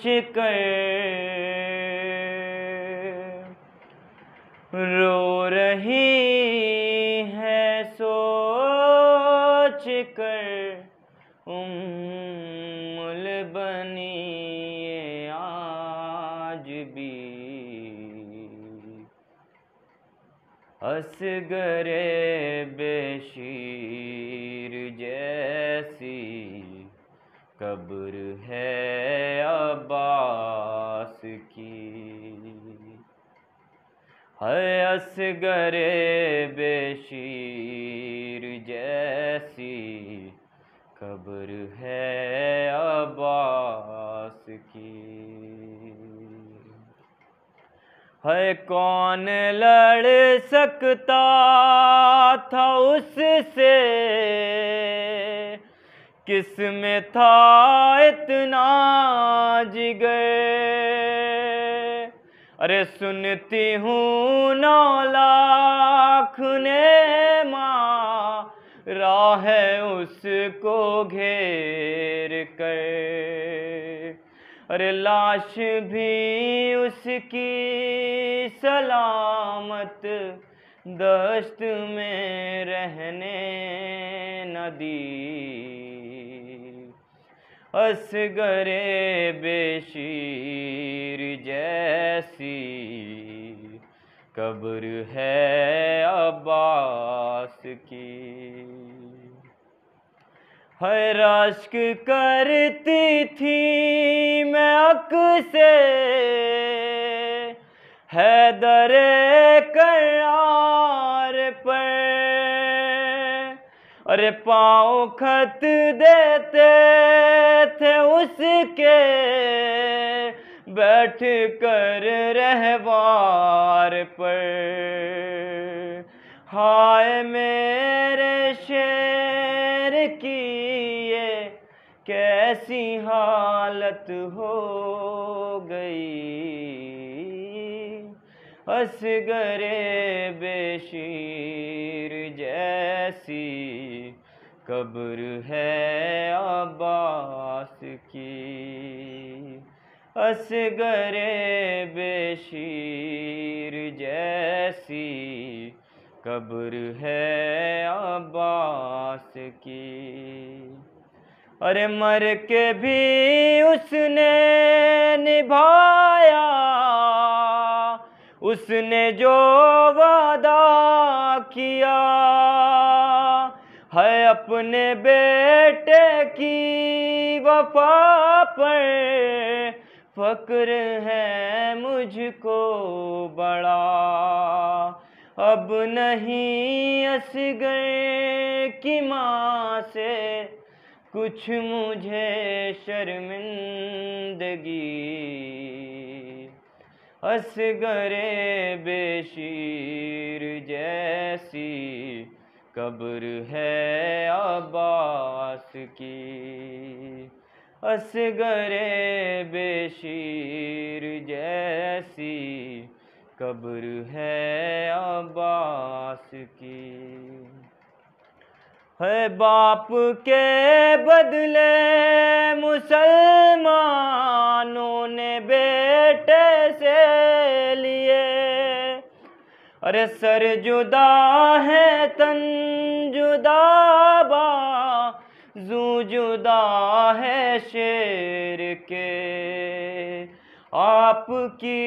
बच रो रही है सोच कर उम्मुल बनी आज भी असगरे बेशीर जैसी कब्र है असगर बेशीर जैसी कब्र है अब्बास की है कौन लड़ सकता था उससे किस में था इतना जिगर अरे सुनती हूँ नौ लाख ने माँ राह उसको घेर कर अरे लाश भी उसकी सलामत दस्त में रहने न दी असगरे बेशीर जैसी कब्र है अब्बास की हर राश्क करती थी मैं अक से है दरे करार अरे पाँव खत देते थे उसके बैठ कर रहवार पर हाय मेरे शेर की ये कैसी हालत हो गई असगरे बेशीर जैसी कब्र है अब्बास की असगरे बेशीर जैसी कब्र है अब्बास की अरे मर के भी उसने निभाया उसने जो वादा किया है अपने बेटे की वफा पर फक्र है मुझको बड़ा अब नहीं गए की माँ से कुछ मुझे शर्मिंदगी असगरे बेशीर जैसी कब्र है अब्बास की असगरे बेशीर जैसी कब्र है अब्बास की है बाप के बदले मुसलमानों ने बेटे से लिए अरे सर जुदा है तन जुदा बा जू जुदा है शेर के आपकी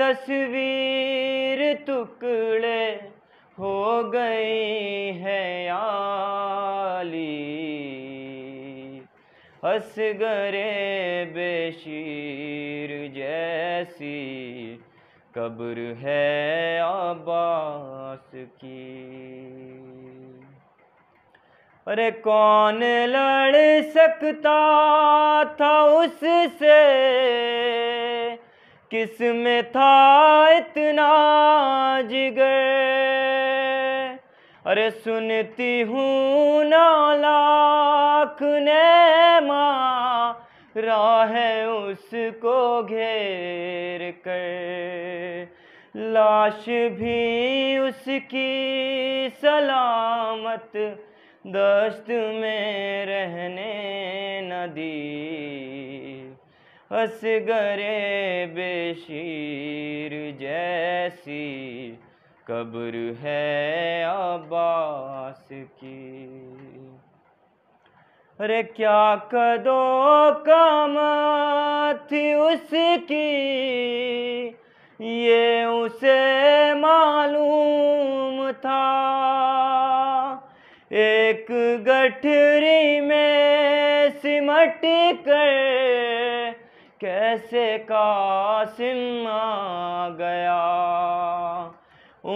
तस्वीर टुकड़े खो गए हैं आली असगरे बेशीर जैसी कब्र है आबास की अरे कौन लड़ सकता था उससे किस में था इतना जिगर अरे सुनती हूँ नालाख ने माँ राह उसको घेर कर लाश भी उसकी सलामत दस्त में रहने न दी असगरे बेशीर जैसी कब्र है अब्बास की अरे क्या कदो कम थी उसकी ये उसे मालूम था एक गठरी में सिमट कर कैसे कासिम आ गया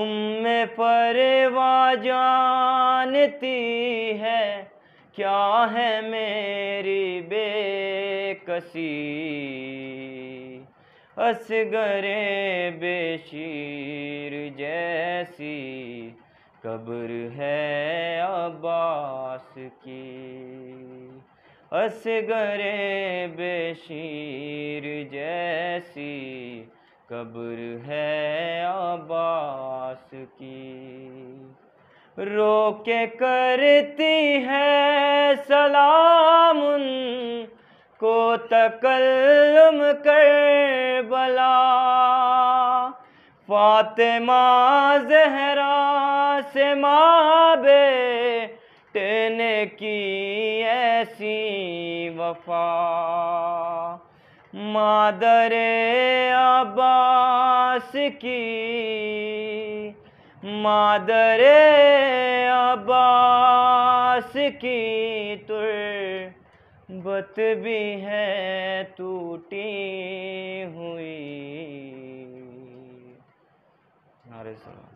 उम्मे परवा जानती है क्या है मेरी बेकसी असगरे बेशीर जैसी कब्र है अब्बास की असगरे बेशीर जैसी कब्र है अब्बास की रोके करती है सलाम को तकल्लुम कर बला फातिमा जहरा से माबे लुटने की ऐसी वफा मादर अब्बास की मादर अब्बास की तुरबत भी है टूटी हुई अरे सर